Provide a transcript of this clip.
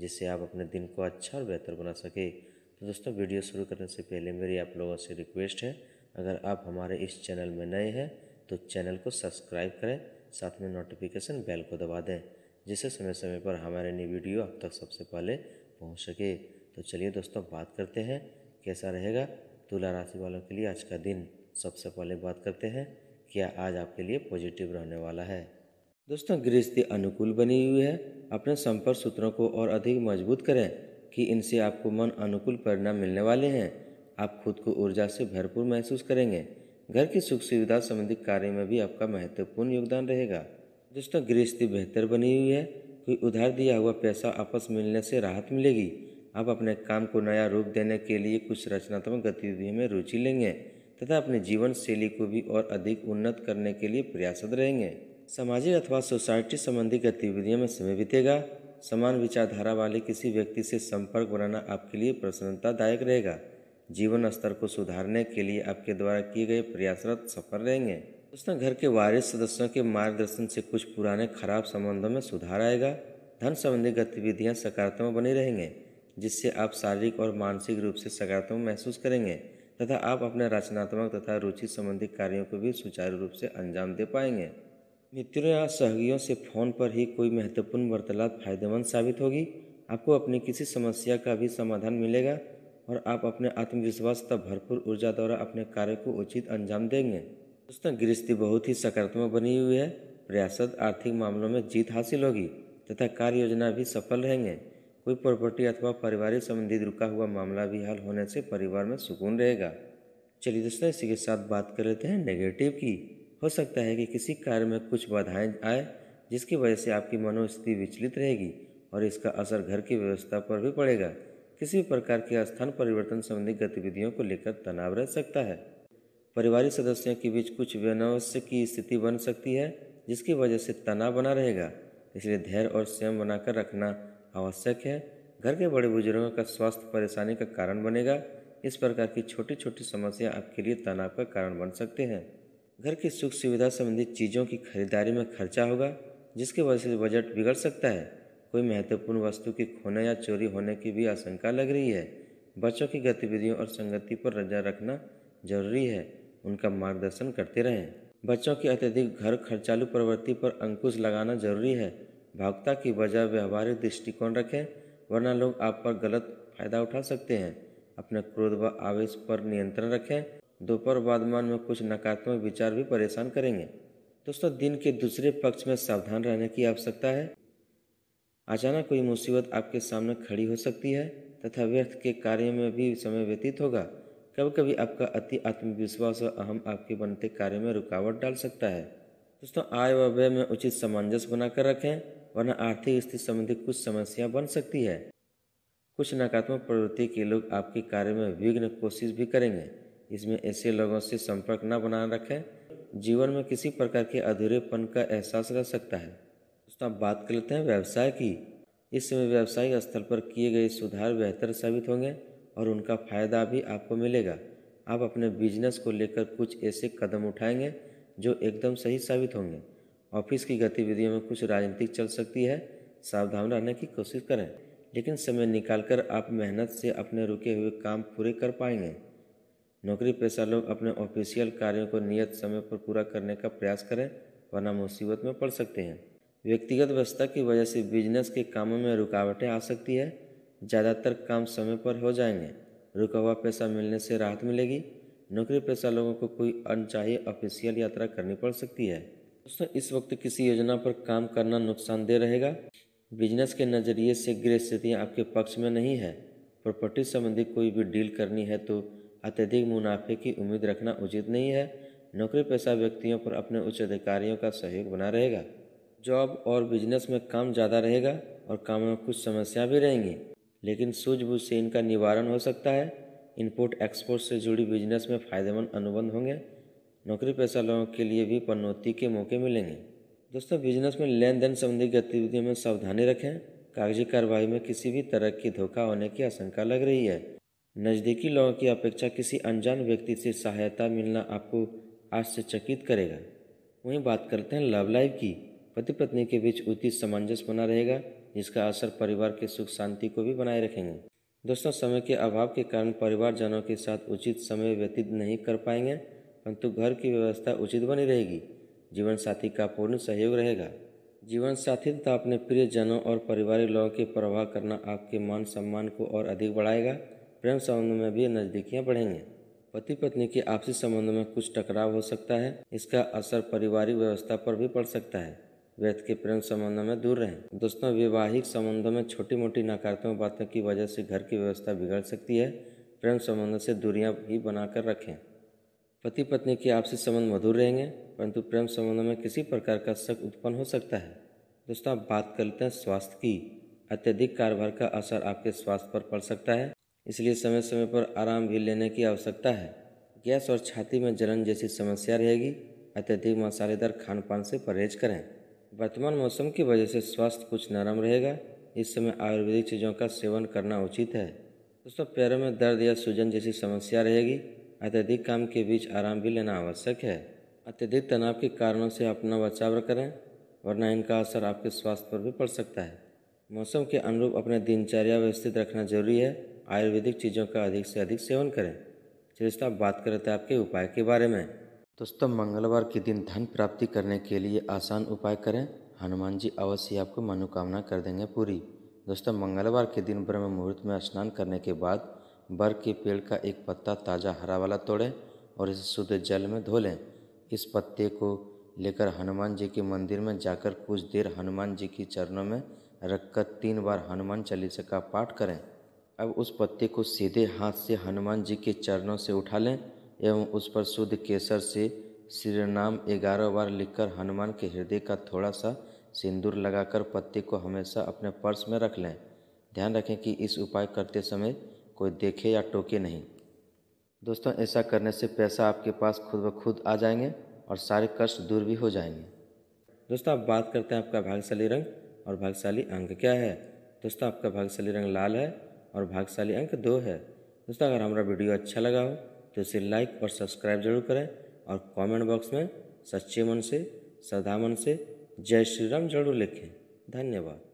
जिससे आप अपने दिन को अच्छा और बेहतर बना सके तो दोस्तों वीडियो शुरू करने से पहले मेरी आप लोगों से रिक्वेस्ट है अगर आप हमारे इस चैनल में नए हैं तो चैनल को सब्सक्राइब करें साथ में नोटिफिकेशन बेल को दबा दें जिससे समय समय पर हमारे नई वीडियो अब तक सबसे पहले पहुंच सके तो चलिए दोस्तों बात करते हैं कैसा रहेगा तुला राशि वालों के लिए आज का दिन सबसे पहले बात करते हैं क्या आज आपके लिए पॉजिटिव रहने वाला है दोस्तों गृहस्थी अनुकूल बनी हुई है अपने संपर्क सूत्रों को और अधिक मजबूत करें कि इनसे आपको मन अनुकूल परिणाम मिलने वाले हैं आप खुद को ऊर्जा से भरपूर महसूस करेंगे घर की सुख सुविधा संबंधी कार्य में भी आपका महत्वपूर्ण योगदान रहेगा दोस्तों गृहस्थी बेहतर बनी हुई है कोई उधार दिया हुआ पैसा आपस मिलने से राहत मिलेगी आप अपने काम को नया रूप देने के लिए कुछ रचनात्मक गतिविधियों में रुचि लेंगे तथा अपने जीवन शैली को भी और अधिक उन्नत करने के लिए प्रयासरत रहेंगे सामाजिक अथवा सोसाइटी संबंधी गतिविधियों में समय बीतेगा समान विचारधारा वाले किसी व्यक्ति से संपर्क बनाना आपके लिए प्रसन्नतादायक रहेगा जीवन स्तर को सुधारने के लिए आपके द्वारा किए गए प्रयासरत सफल रहेंगे दोस्तों घर के वारिस सदस्यों के मार्गदर्शन से कुछ पुराने खराब संबंधों में सुधार आएगा धन संबंधी गतिविधियां सकारात्मक बनी रहेंगे जिससे आप शारीरिक और मानसिक रूप से सकारात्मक महसूस करेंगे तथा आप अपने रचनात्मक तथा रुचि संबंधी कार्यों को भी सुचारू रूप से अंजाम दे पाएंगे मित्रों या सहयोगियों से फ़ोन पर ही कोई महत्वपूर्ण वार्तालाप फायदेमंद साबित होगी आपको अपनी किसी समस्या का भी समाधान मिलेगा और आप अपने आत्मविश्वास तथा भरपूर ऊर्जा द्वारा अपने कार्य को उचित अंजाम देंगे दोस्तों गृहस्थी बहुत ही सकारात्मक बनी हुई है प्रयासत आर्थिक मामलों में जीत हासिल होगी तथा कार्य योजना भी सफल रहेंगे कोई प्रॉपर्टी अथवा पारिवारिक संबंधित रुका हुआ मामला भी हल होने से परिवार में सुकून रहेगा चलिए दोस्तों इसी के साथ बात कर लेते हैं नेगेटिव की हो सकता है कि किसी कार्य में कुछ बाधाएं आए जिसकी वजह से आपकी मनोस्थिति विचलित रहेगी और इसका असर घर की व्यवस्था पर भी पड़ेगा किसी भी प्रकार के स्थान परिवर्तन संबंधी गतिविधियों को लेकर तनाव रह सकता है पारिवारिक सदस्यों के बीच कुछ व्यनवस्य की स्थिति बन सकती है जिसकी वजह से तनाव बना रहेगा इसलिए धैर्य और स्वयं बनाकर रखना आवश्यक है घर के बड़े बुजुर्गों का स्वास्थ्य परेशानी का कारण बनेगा इस प्रकार की छोटी छोटी समस्या आपके लिए तनाव का कारण बन सकते हैं घर की सुख सुविधा संबंधित चीज़ों की खरीदारी में खर्चा होगा जिसकी वजह से बजट बिगड़ सकता है कोई महत्वपूर्ण वस्तु के खोने या चोरी होने की भी आशंका लग रही है बच्चों की गतिविधियों और संगति पर नजर रखना जरूरी है उनका मार्गदर्शन करते रहें बच्चों की अत्यधिक घर खर्चालू प्रवृत्ति पर अंकुश लगाना जरूरी है भावुकता की बजाय व्यवहारिक दृष्टिकोण रखें वरना लोग आप पर गलत फायदा उठा सकते हैं अपने क्रोध व आवेश पर नियंत्रण रखें दोपहर बाद मन में कुछ नकारात्मक विचार भी परेशान करेंगे दोस्तों दिन के दूसरे पक्ष में सावधान रहने की आवश्यकता है अचानक कोई मुसीबत आपके सामने खड़ी हो सकती है तथा व्यर्थ के कार्य में भी समय व्यतीत होगा कभी कभी आपका अति आत्मविश्वास और अहम आपके बनते कार्य में रुकावट डाल सकता है दोस्तों आय व व्यय में उचित सामंजस्य बनाकर रखें वरना आर्थिक स्थिति संबंधी कुछ समस्याएं बन सकती है कुछ नकारात्मक प्रवृत्ति के लोग आपके कार्य में विघ्न कोशिश भी करेंगे इसमें ऐसे लोगों से संपर्क न बनाए रखें जीवन में किसी प्रकार के अधूरेपन का एहसास रह सकता है दोस्तों आप बात कर लेते हैं व्यवसाय की इस समय व्यावसायिक स्तर पर किए गए सुधार बेहतर साबित होंगे और उनका फ़ायदा भी आपको मिलेगा आप अपने बिजनेस को लेकर कुछ ऐसे कदम उठाएंगे जो एकदम सही साबित होंगे ऑफिस की गतिविधियों में कुछ राजनीतिक चल सकती है सावधान रहने की कोशिश करें लेकिन समय निकालकर आप मेहनत से अपने रुके हुए काम पूरे कर पाएंगे नौकरी पेशा लोग अपने ऑफिशियल कार्यों को नियत समय पर पूरा करने का प्रयास करें वरना मुसीबत में पड़ सकते हैं व्यक्तिगत व्यवस्था की वजह से बिजनेस के कामों में रुकावटें आ सकती है ज़्यादातर काम समय पर हो जाएंगे रुका हुआ पैसा मिलने से राहत मिलेगी नौकरी पेशा लोगों को कोई अनचाही ऑफिशियल यात्रा करनी पड़ सकती है दोस्तों इस वक्त किसी योजना पर काम करना नुकसानदेह रहेगा बिजनेस के नज़रिए से गृह स्थितियाँ आपके पक्ष में नहीं है प्रॉपर्टी संबंधी कोई भी डील करनी है तो अत्यधिक मुनाफे की उम्मीद रखना उचित नहीं है नौकरी पेशा व्यक्तियों पर अपने उच्च अधिकारियों का सहयोग बना रहेगा जॉब और बिजनेस में काम ज़्यादा रहेगा और काम में कुछ समस्या भी रहेंगी लेकिन सूझबूझ से इनका निवारण हो सकता है इनपुट एक्सपोर्ट से जुड़ी बिजनेस में फ़ायदेमंद अनुबंध होंगे नौकरी पेशा लोगों के लिए भी पनौती के मौके मिलेंगे दोस्तों बिजनेस में लेन देन संबंधी गतिविधियों में सावधानी रखें कागजी कार्रवाई में किसी भी तरह की धोखा होने की आशंका लग रही है नज़दीकी लोगों की अपेक्षा किसी अनजान व्यक्ति से सहायता मिलना आपको आश्चर्यचकित करेगा वहीं बात करते हैं लव लाइफ की पति पत्नी के बीच उचित सामंजस्य बना रहेगा जिसका असर परिवार के सुख शांति को भी बनाए रखेंगे दोस्तों समय के अभाव के कारण परिवारजनों के साथ उचित समय व्यतीत नहीं कर पाएंगे परंतु घर की व्यवस्था उचित बनी रहेगी जीवन साथी का पूर्ण सहयोग रहेगा जीवन साथी तथा अपने प्रियजनों और पारिवारिक लोगों के प्रवाह करना आपके मान सम्मान को और अधिक बढ़ाएगा प्रेम संबंध में भी नज़दीकियाँ बढ़ेंगे पति पत्नी के आपसी संबंध में कुछ टकराव हो सकता है इसका असर पारिवारिक व्यवस्था पर भी पड़ सकता है व्यर्थ के प्रेम संबंध में दूर रहें दोस्तों वैवाहिक संबंधों में छोटी मोटी नकारात्मक बातों की वजह से घर की व्यवस्था बिगड़ सकती है प्रेम संबंध से दूरियां ही बनाकर रखें पति पत्नी के आपसी संबंध मधुर रहेंगे परंतु प्रेम संबंध में किसी प्रकार का शक उत्पन्न हो सकता है दोस्तों आप बात करते हैं स्वास्थ्य की अत्यधिक कारभार का असर आपके स्वास्थ्य पर पड़ सकता है इसलिए समय समय पर आराम भी लेने की आवश्यकता है गैस और छाती में जलन जैसी समस्या रहेगी अत्यधिक मसालेदार खान पान से परहेज करें वर्तमान मौसम की वजह से स्वास्थ्य कुछ नरम रहेगा इस समय आयुर्वेदिक चीज़ों का सेवन करना उचित है दोस्तों पैरों में दर्द या सूजन जैसी समस्या रहेगी अत्यधिक काम के बीच आराम भी लेना आवश्यक है अत्यधिक तनाव के कारणों से अपना बचाव करें वरना इनका असर आपके स्वास्थ्य पर भी पड़ सकता है मौसम के अनुरूप अपने दिनचर्या व्यवस्थित रखना जरूरी है आयुर्वेदिक चीज़ों का अधिक से अधिक सेवन करें चलिए दोस्तों आप बात कर रहे थे आपके उपाय के बारे में दोस्तों मंगलवार के दिन धन प्राप्ति करने के लिए आसान उपाय करें हनुमान जी अवश्य आपको मनोकामना कर देंगे पूरी दोस्तों मंगलवार के दिन ब्रह्म मुहूर्त में स्नान करने के बाद बर के पेड़ का एक पत्ता ताज़ा हरा वाला तोड़ें और इसे शुद्ध जल में धो लें इस पत्ते को लेकर हनुमान जी के मंदिर में जाकर कुछ देर हनुमान जी के चरणों में रखकर तीन बार हनुमान चालीसा का पाठ करें अब उस पत्ते को सीधे हाथ से हनुमान जी के चरणों से उठा लें एवं उस पर शुद्ध केसर से श्री नाम ग्यारह बार लिखकर हनुमान के हृदय का थोड़ा सा सिंदूर लगाकर पत्ते को हमेशा अपने पर्स में रख लें ध्यान रखें कि इस उपाय करते समय कोई देखे या टोके नहीं दोस्तों ऐसा करने से पैसा आपके पास खुद ब खुद आ जाएंगे और सारे कष्ट दूर भी हो जाएंगे दोस्तों आप बात करते हैं आपका भाग्यशाली रंग और भाग्यशाली अंग क्या है दोस्तों आपका भाग्यशाली रंग लाल है और भागशाली अंक दो है दोस्तों अगर हमारा वीडियो अच्छा लगा हो तो इसे लाइक और सब्सक्राइब जरूर करें और कमेंट बॉक्स में सच्चे मन से श्रद्धा मन से जय श्री राम जरूर लिखें धन्यवाद